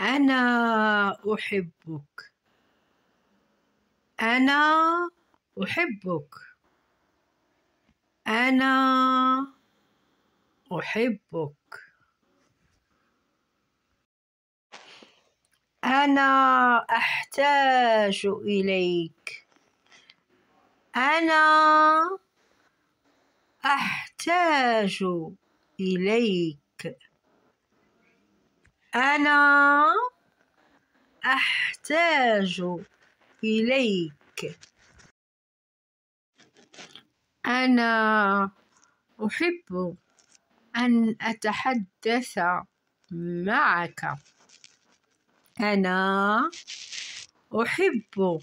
أنا أحبك أنا أحبك أنا أحبك أنا أحتاج إليك أنا أحتاج إليك أنا أحتاج إليك أنا أحب أن أتحدث معك أنا أحب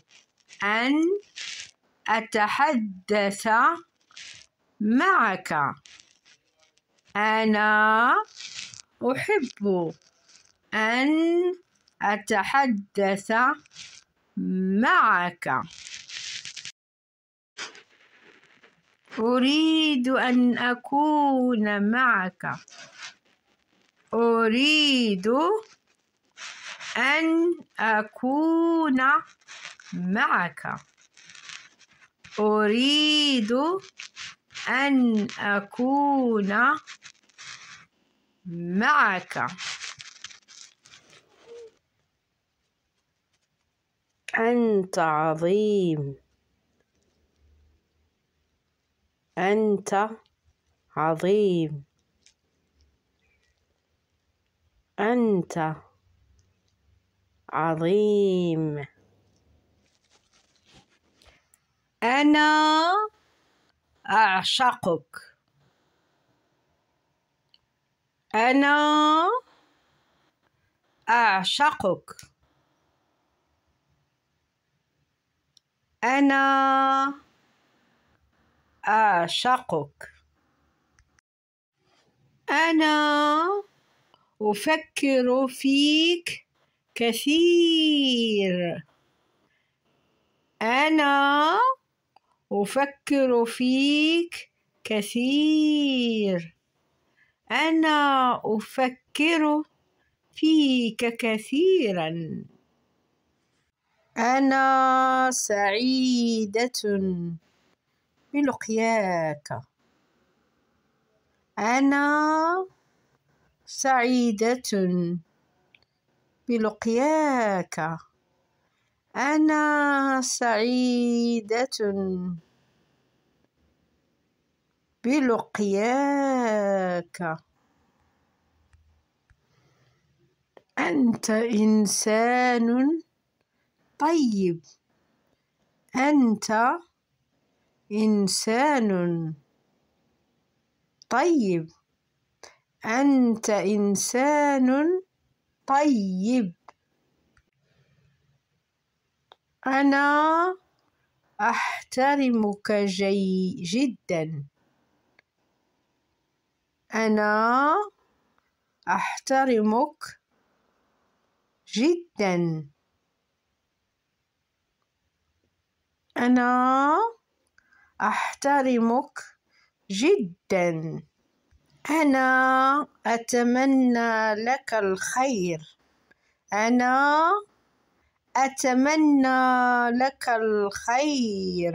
أن أتحدث معك أنا أحب أن أتحدث معك أريد أن أكون معك أريد أن أكون معك أريد أن أكون معك أنت عظيم أنت عظيم أنت عظيم أنا أعشقك أنا أعشقك أنا أعشقك أنا أفكر فيك كثير أنا أفكر فيك كثير أنا أفكر فيك كثيرا أنا سعيدة بلقياك أنا سعيدة بلقياك أنا سعيدة بلقياك أنت إنسان طيب أنت إنسان طيب أنت إنسان طيب أنا أحترمك جي جدا أنا أحترمك جدا أنا أحترمك جدا أنا أتمنى لك الخير أنا أتمنى لك الخير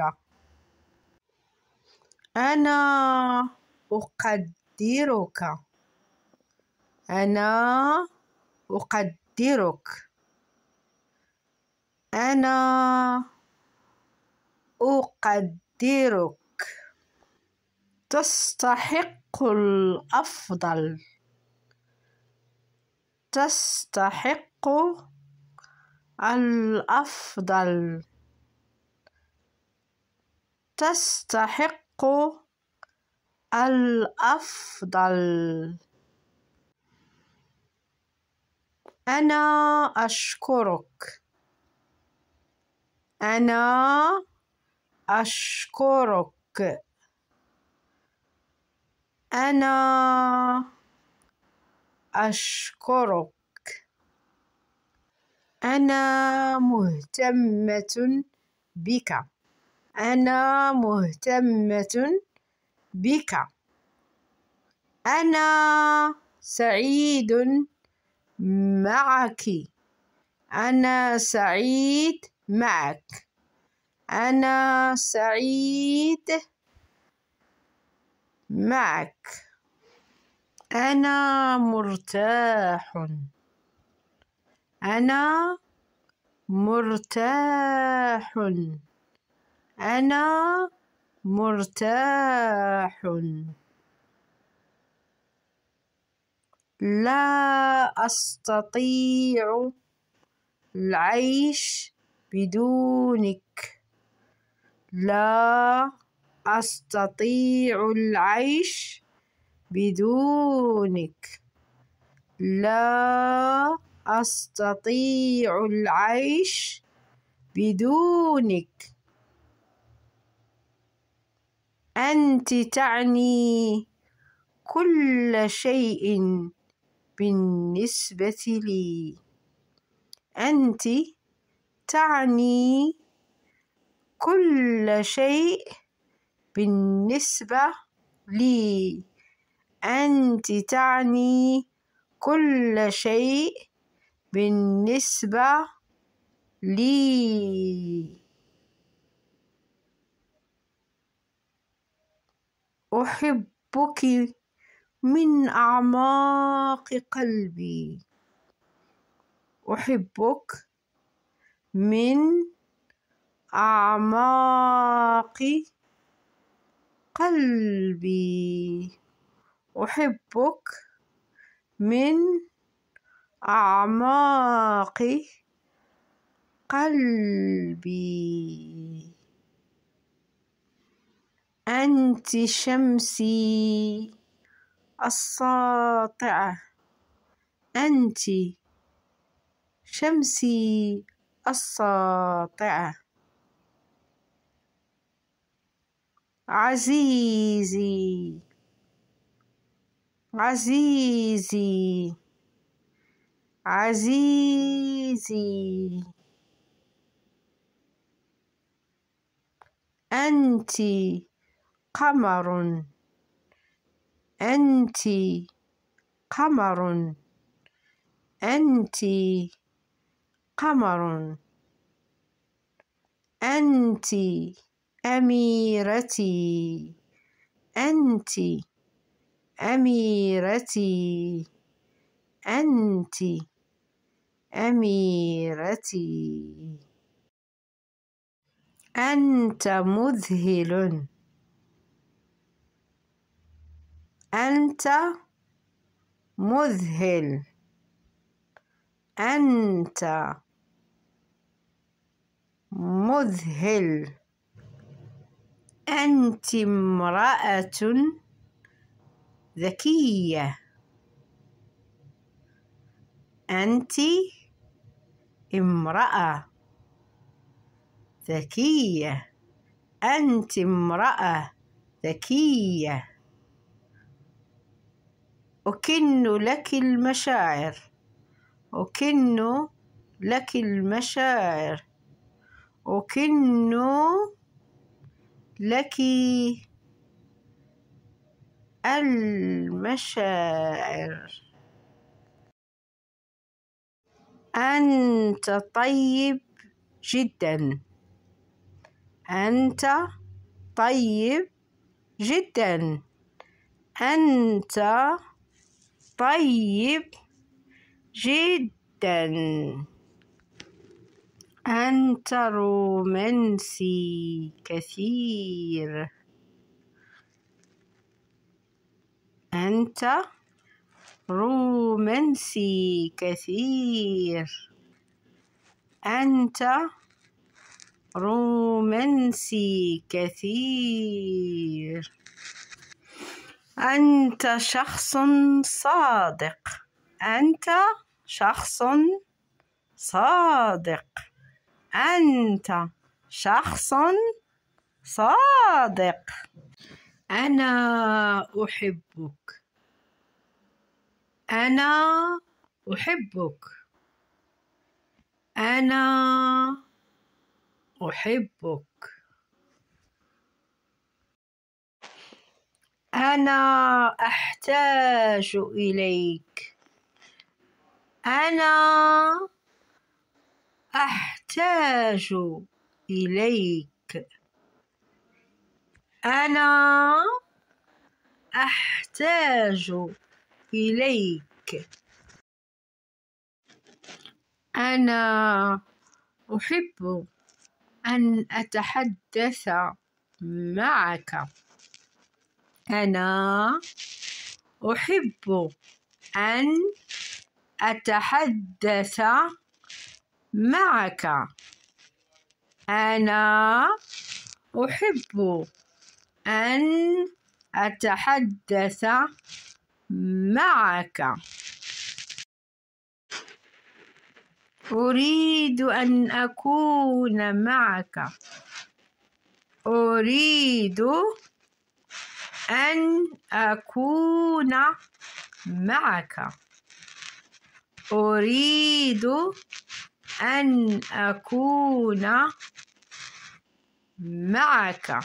أنا أقدرك أنا أقدرك أنا أقدرك تستحق الأفضل تستحق الأفضل تستحق الأفضل أنا أشكرك أنا أشكرك أنا أشكرك أنا مهتمة بك أنا مهتمة بك أنا سعيد معك أنا سعيد معك أنا سعيد معك أنا مرتاح أنا مرتاح أنا مرتاح لا أستطيع العيش بدونك لا أستطيع العيش بدونك لا أستطيع العيش بدونك أنت تعني كل شيء بالنسبة لي أنت تعني كل شيء بالنسبة لي أنت تعني كل شيء بالنسبة لي أحبك من أعماق قلبي أحبك من أعماق قلبي أحبك من أعماق قلبي أنت شمسي الساطعة أنت شمسي الساطعة عزيزي عزيزي عزيزي أنت قمر أنت قمر أنت قمر أنت أميرتي أنت أميرتي أنت أميرتي أنت مذهل أنت مذهل أنت مذهل أنت امرأة ذكية أنت امرأة ذكية أنت امرأة ذكية أكن لك المشاعر أكن لك المشاعر أكن لك المشاعر أنت طيب جدا أنت طيب جدا أنت طيب جدا أنت رومانسي كثير أنت رومانسي كثير أنت رومانسي كثير أنت شخص صادق أنت شخص صادق أنت شخص صادق أنا أحبك أنا أحبك أنا أحبك أنا أحتاج إليك أنا أحتاج أحتاج إليك أنا أحتاج إليك أنا أحب أن أتحدث معك أنا أحب أن أتحدث معك أنا أحب أن أتحدث معك أريد أن أكون معك أريد أن أكون معك أريد أن أكون معك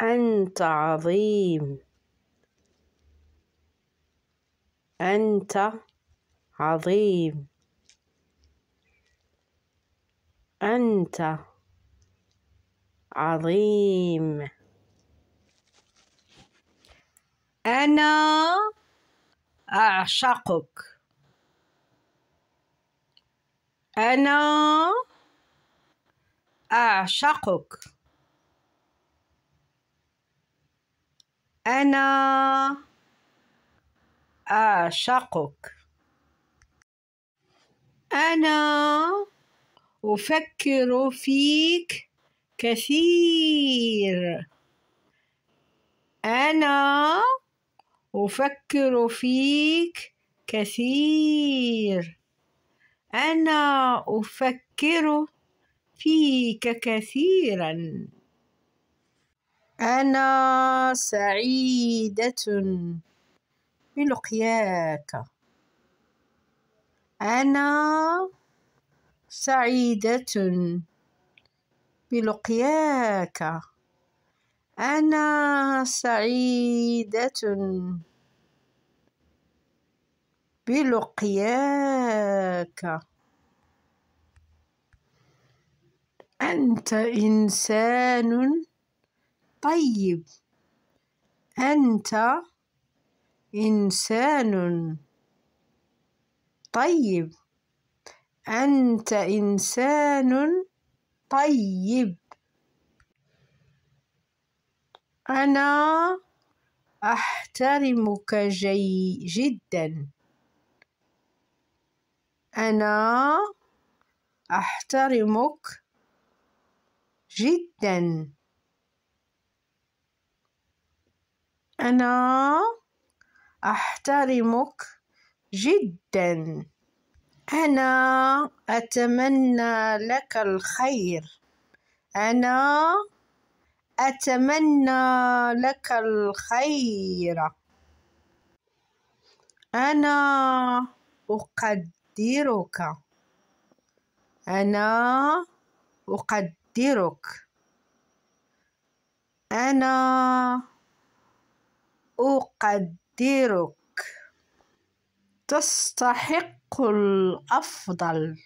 أنت عظيم أنت عظيم أنت عظيم أنا أعشقك أنا أعشقك أنا أعشقك أنا أفكر فيك كثير أنا أفكر فيك كثير أنا أفكر فيك كثيرا أنا سعيدة بلقياك أنا سعيدة بلقياك أنا سعيدة بلقياك أنت إنسان طيب أنت إنسان طيب أنت إنسان طيب أنا أحترمك جي جدا أنا أحترمك جدا أنا أحترمك جدا أنا أتمنى لك الخير أنا أتمنى لك الخير أنا أقدرك أنا أقدرك أنا أقدرك تستحق الأفضل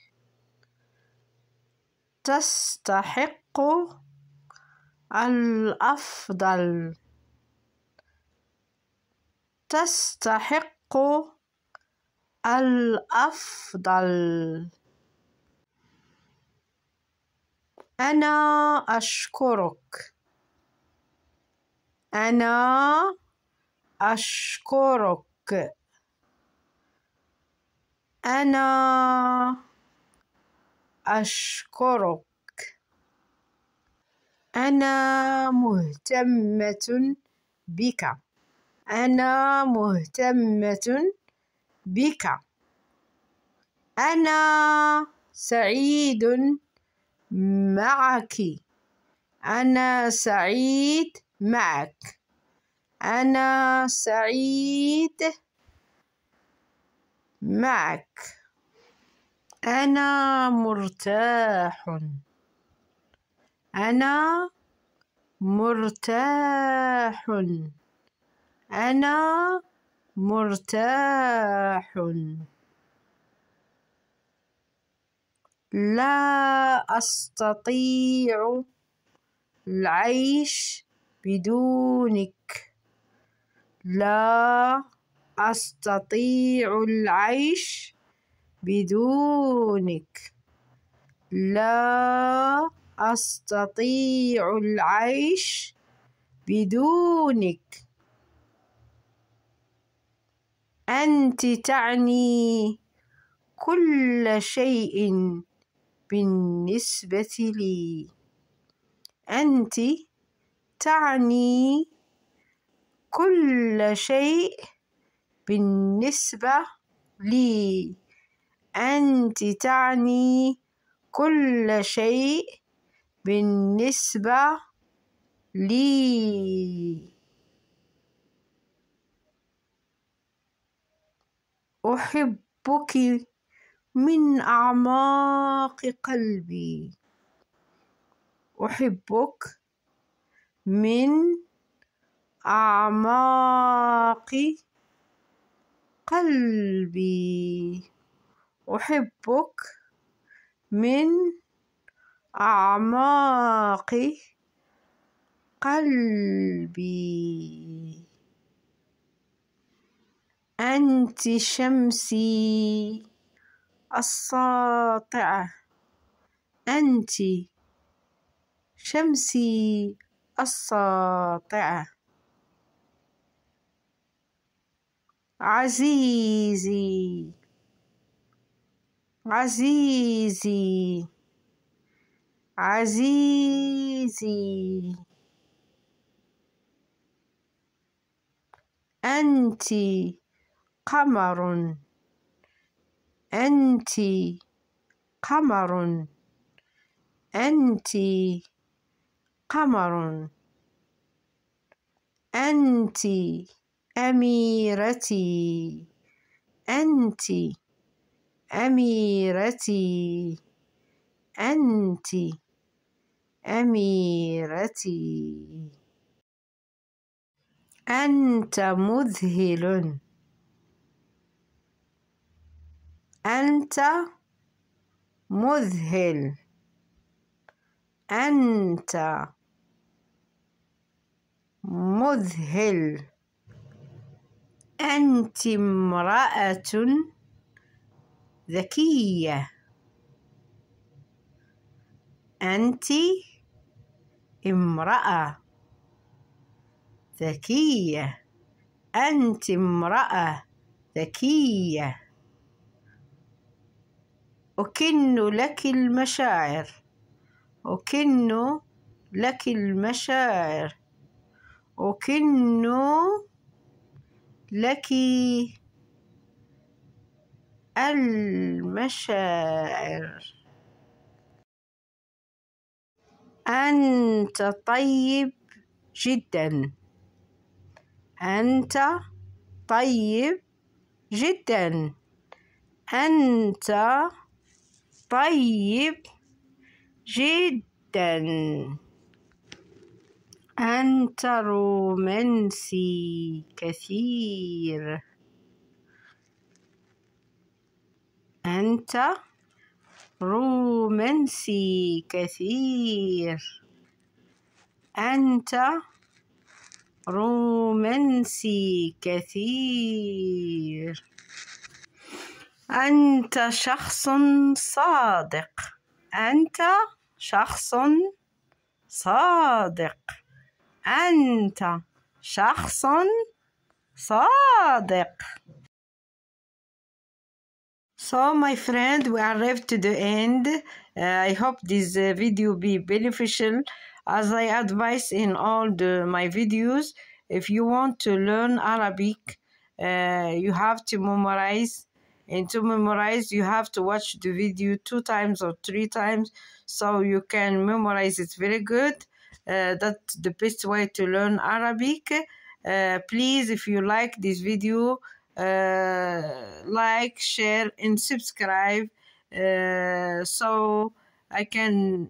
تستحق الأفضل تستحق الأفضل أنا أشكرك أنا أشكرك أنا أشكرك أنا مهتمة بك أنا مهتمة بك أنا سعيد معك أنا سعيد معك أنا سعيد معك أنا مرتاح أنا مرتاح أنا مرتاح لا أستطيع العيش بدونك لا أستطيع العيش بدونك لا أستطيع العيش بدونك أنت تعني كل شيء بالنسبة لي أنت تعني كل شيء بالنسبة لي أنت تعني كل شيء بالنسبة لي أحبك من أعماق قلبي أحبك من أعماق قلبي أحبك من أعماق قلبي أنت شمسي الساطعة أنت شمسي الساطعة عزيزي عزيزي عزيزي أنت قمر أنت قمر أنت قمر أنت أميرتي أنت أميرتي أنت أميرتي أنت مذهل أنت مذهل أنت مذهل أنت امرأة ذكية أنت امرأة ذكية أنت امرأة ذكية أكن لك المشاعر أكن لك المشاعر أكن لك المشاعر أنت طيب جدا أنت طيب جدا أنت طيب جدا أنت رومانسي كثير أنت رومانسي كثير أنت رومانسي كثير أنت شخص صادق أنت شخص صادق أنت شخص صادق so my friend we arrived to the end uh, i hope this uh, video be beneficial as i advise in all the, my videos if you want to learn arabic uh, you have to memorize and to memorize you have to watch the video two times or three times so you can memorize it very good uh, that's the best way to learn arabic uh, please if you like this video uh, like, share, and subscribe uh, so I can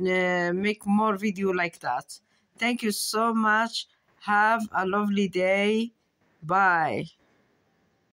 uh, make more video like that. Thank you so much. Have a lovely day. Bye.